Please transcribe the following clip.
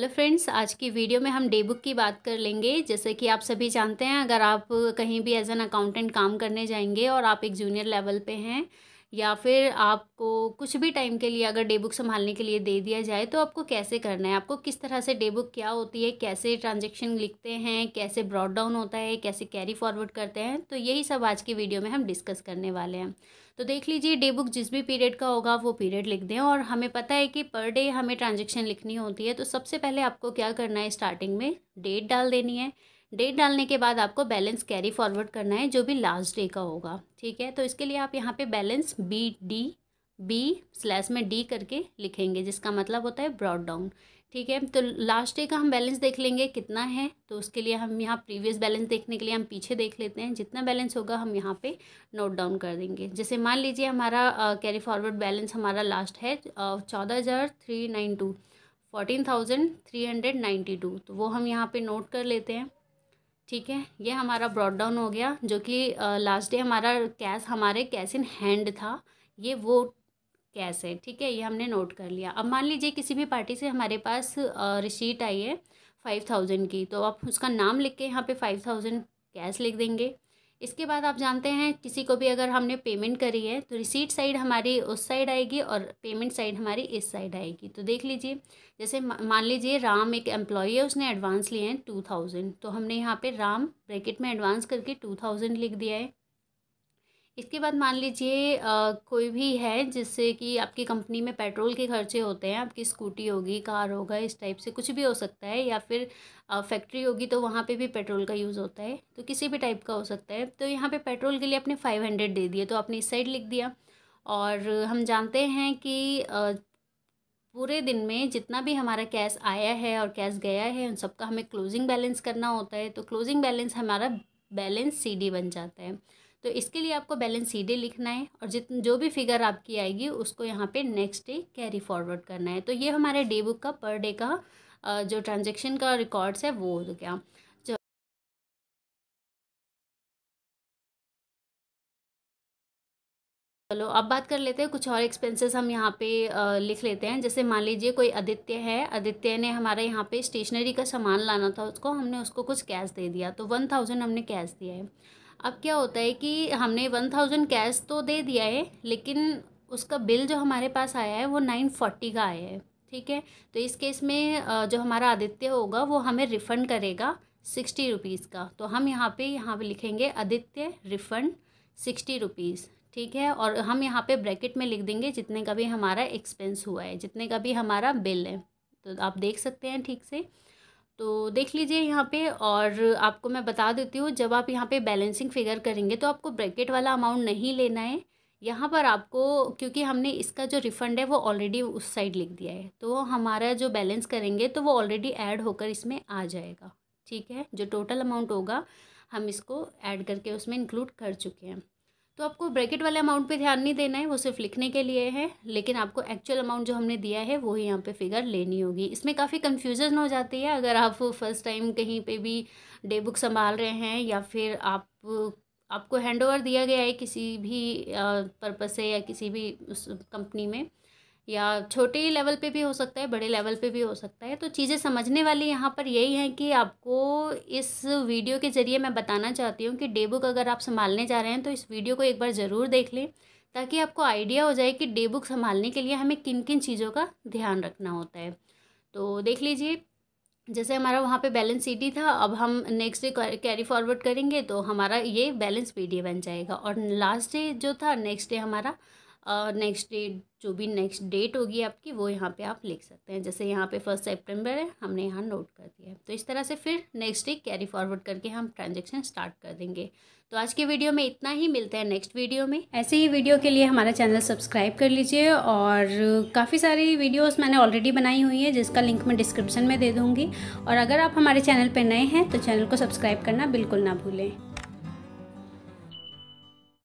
hello friends आज की video में हम डे बुक की बात कर लेंगे जैसे कि आप सभी जानते हैं अगर आप कहीं भी एज एन अकाउंटेंट काम करने जाएंगे और आप एक जूनियर लेवल पे हैं या फिर आपको कुछ भी टाइम के लिए अगर डे बुक संभालने के लिए दे दिया जाए तो आपको कैसे करना है आपको किस तरह से डे बुक क्या होती है कैसे ट्रांजेक्शन लिखते हैं कैसे ब्रॉड डाउन होता है कैसे कैरी फॉरवर्ड करते हैं तो यही सब आज की वीडियो में हम डिस्कस करने वाले हैं तो देख लीजिए डे बुक जिस भी पीरियड का होगा वो पीरियड लिख दें और हमें पता है कि पर डे हमें ट्रांजेक्शन लिखनी होती है तो सबसे पहले आपको क्या करना है स्टार्टिंग में डेट डाल देनी है डेट डालने के बाद आपको बैलेंस कैरी फॉरवर्ड करना है जो भी लास्ट डे का होगा ठीक है तो इसके लिए आप यहाँ पे balance B D B slash में डी करके लिखेंगे जिसका मतलब होता है ब्रॉड डाउन ठीक है तो लास्ट डे का हम बैलेंस देख लेंगे कितना है तो उसके लिए हम यहाँ प्रीवियस बैलेंस देखने के लिए हम पीछे देख लेते हैं जितना बैलेंस होगा हम यहाँ पे नोट डाउन कर देंगे जैसे मान लीजिए हमारा कैरी फॉरवर्ड बैलेंस हमारा लास्ट है चौदह हज़ार three nine two fourteen thousand three hundred ninety two तो वो हम यहाँ पे नोट कर लेते हैं ठीक है ये हमारा ब्रॉड डाउन हो गया जो कि लास्ट डे हमारा कैश हमारे कैश इन हैंड था ये वो कैश है ठीक है ये हमने नोट कर लिया अब मान लीजिए किसी भी पार्टी से हमारे पास रिसीट आई है फाइव थाउजेंड की तो आप उसका नाम लिख के यहाँ पे फाइव थाउजेंड कैश लिख देंगे इसके बाद आप जानते हैं किसी को भी अगर हमने पेमेंट करी है तो रिसीट साइड हमारी उस साइड आएगी और पेमेंट साइड हमारी इस साइड आएगी तो देख लीजिए जैसे मान लीजिए राम एक एम्प्लॉई है उसने एडवांस लिए हैं टू थाउजेंड तो हमने यहाँ पे राम ब्रैकेट में एडवांस करके टू थाउजेंड लिख दिया है इसके बाद मान लीजिए कोई भी है जिससे कि आपकी कंपनी में पेट्रोल के खर्चे होते हैं आपकी स्कूटी होगी कार होगा इस टाइप से कुछ भी हो सकता है या फिर फैक्ट्री होगी तो वहाँ पे भी पेट्रोल का यूज़ होता है तो किसी भी टाइप का हो सकता है तो यहाँ पे पेट्रोल के लिए आपने फाइव हंड्रेड दे दिए तो आपने इस साइड लिख दिया और हम जानते हैं कि पूरे दिन में जितना भी हमारा कैश आया है और कैश गया है उन सबका हमें क्लोजिंग बैलेंस करना होता है तो क्लोजिंग बैलेंस हमारा बैलेंस सी बन जाता है तो इसके लिए आपको बैलेंस डे लिखना है और जित जो भी फिगर आपकी आएगी उसको यहाँ पे नेक्स्ट डे कैरी फॉरवर्ड करना है तो ये हमारे डे बुक का पर डे का जो ट्रांजेक्शन का रिकॉर्ड्स है वो हो गया चलो अब बात कर लेते हैं कुछ और एक्सपेंसेस हम यहाँ पे लिख लेते हैं जैसे मान लीजिए कोई आदित्य है आदित्य ने हमारे यहाँ पे स्टेशनरी का सामान लाना था उसको हमने उसको कुछ कैश दे दिया तो वन थाउजेंड हमने कैश दिया है अब क्या होता है कि हमने वन थाउजेंड कैश तो दे दिया है लेकिन उसका बिल जो हमारे पास आया है वो नाइन फोर्टी का आया है ठीक है तो इस केस में जो हमारा आदित्य होगा वो हमें रिफ़ंड करेगा सिक्सटी रुपीज़ का तो हम यहाँ पे यहाँ पे लिखेंगे आदित्य रिफ़ंड सिक्सटी रुपीज़ ठीक है और हम यहाँ पे ब्रैकेट में लिख देंगे जितने का भी हमारा एक्सपेंस हुआ है जितने का भी हमारा बिल है तो आप देख सकते हैं ठीक से तो देख लीजिए यहाँ पे और आपको मैं बता देती हूँ जब आप यहाँ पे बैलेंसिंग फिगर करेंगे तो आपको ब्रैकेट वाला अमाउंट नहीं लेना है यहाँ पर आपको क्योंकि हमने इसका जो रिफ़ंड है वो ऑलरेडी उस साइड लिख दिया है तो हमारा जो बैलेंस करेंगे तो वो ऑलरेडी ऐड होकर इसमें आ जाएगा ठीक है जो टोटल अमाउंट होगा हम इसको ऐड करके उसमें इंक्लूड कर चुके हैं तो आपको ब्रैकेट वाले अमाउंट पे ध्यान नहीं देना है वो सिर्फ लिखने के लिए है लेकिन आपको एक्चुअल अमाउंट जो हमने दिया है वही यहाँ पे फिगर लेनी होगी इसमें काफ़ी कन्फ्यूजन हो जाती है अगर आप फर्स्ट टाइम कहीं पे भी डे बुक संभाल रहे हैं या फिर आप आपको हैंड ओवर दिया गया है किसी भी पर्पज़ से या किसी भी उस कंपनी में या छोटे लेवल पे भी हो सकता है बड़े लेवल पे भी हो सकता है तो चीज़ें समझने वाली यहाँ पर यही है कि आपको इस वीडियो के ज़रिए मैं बताना चाहती हूँ कि डे बुक अगर आप संभालने जा रहे हैं तो इस वीडियो को एक बार ज़रूर देख लें ताकि आपको आइडिया हो जाए कि डे बुक संभालने के लिए हमें किन किन चीज़ों का ध्यान रखना होता है तो देख लीजिए जैसे हमारा वहाँ पे बैलेंस सी था अब हम नेक्स्ट डे कैरी फॉरवर्ड करेंगे तो हमारा ये बैलेंस पी बन जाएगा और लास्ट डे जो था नेक्स्ट डे हमारा नेक्स्ट डेट जो भी नेक्स्ट डेट होगी आपकी वो यहाँ पे आप लिख सकते हैं जैसे यहाँ पे फर्स्ट सेप्टेम्बर है हमने यहाँ नोट कर दिया है तो इस तरह से फिर नेक्स्ट डे कैरी फॉरवर्ड करके हम ट्रांजेक्शन स्टार्ट कर देंगे तो आज के वीडियो में इतना ही मिलते हैं नेक्स्ट वीडियो में ऐसे ही वीडियो के लिए हमारा चैनल सब्सक्राइब कर लीजिए और काफ़ी सारी वीडियोस मैंने ऑलरेडी बनाई हुई है जिसका लिंक मैं डिस्क्रिप्शन में दे दूँगी और अगर आप हमारे चैनल पर नए हैं तो चैनल को सब्सक्राइब करना बिल्कुल ना भूलें